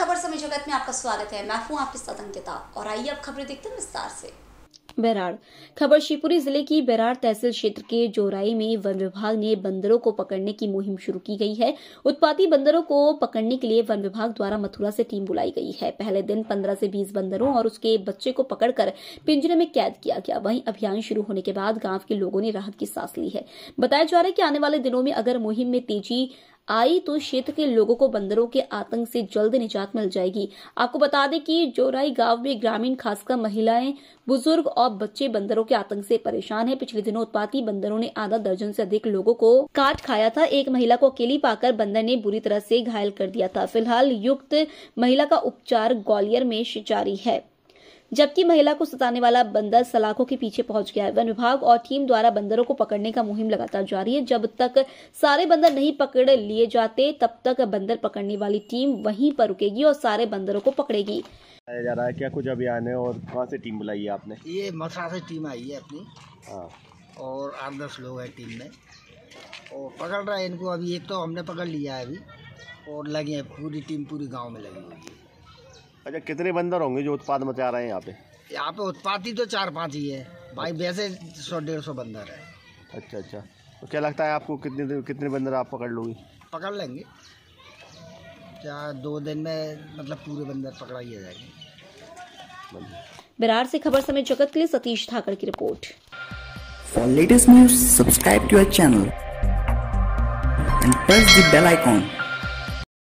खबर समय जगत में आपका स्वागत है मैं हूँ आपके साथ अंकिता और आइए अब खबरें देखते हैं विस्तार से बैराड़ खबर शिवपुरी जिले की बैराड़ तहसील क्षेत्र के जोराई में वन विभाग ने बंदरों को पकड़ने की मुहिम शुरू की गई है उत्पाती बंदरों को पकड़ने के लिए वन विभाग द्वारा मथुरा से टीम बुलाई गई है पहले दिन 15 से 20 बंदरों और उसके बच्चे को पकड़कर पिंजरे में कैद किया गया वहीं अभियान शुरू होने के बाद गांव के लोगों ने राहत की सांस ली है बताया जा रहा है कि आने वाले दिनों में अगर मुहिम में तेजी आई तो क्षेत्र के लोगों को बंदरों के आतंक से जल्द निजात मिल जाएगी आपको बता दें कि जोराई गांव में ग्रामीण खासकर महिलाएं बुजुर्ग और बच्चे बंदरों के आतंक से परेशान है पिछले दिनों उत्पाती बंदरों ने आधा दर्जन से अधिक लोगों को काट खाया था एक महिला को अकेली पाकर बंदर ने बुरी तरह से घायल कर दिया था फिलहाल युक्त महिला का उपचार ग्वालियर में जारी है जबकि महिला को सताने वाला बंदर सलाखों के पीछे पहुंच गया है वन विभाग और टीम द्वारा बंदरों को पकड़ने का मुहिम लगातार जारी है जब तक सारे बंदर नहीं पकड़ लिए जाते तब तक बंदर पकड़ने वाली टीम वहीं पर रुकेगी और सारे बंदरों को पकड़ेगी जा रहा है क्या कुछ अभियान है और कहाँ से टीम बुलाई है आपने ये मथुरा से टीम आई है अपनी हाँ। और आठ दस लोग हैं टीम में और पकड़ रहा है इनको अभी एक तो हमने पकड़ लिया है अभी और लगे हैं पूरी टीम पूरी गांव में लगी हुई है अच्छा कितने बंदर होंगे जो उत्पाद मचा रहे हैं यहाँ पे यहाँ पे उत्पाद ही तो चार पाँच ही है भाई वैसे सौ डेढ़ सौ बंदर है अच्छा अच्छा तो क्या लगता है आपको कितने कितने बंदर आप पकड़ लोगी पकड़ लेंगे क्या दो दिन में मतलब पूरे बंदर पकड़ा ही जाएंगे बिरार से खबर समय जगत के लिए सतीश ठाकर की report for latest news subscribe to our channel and press the bell icon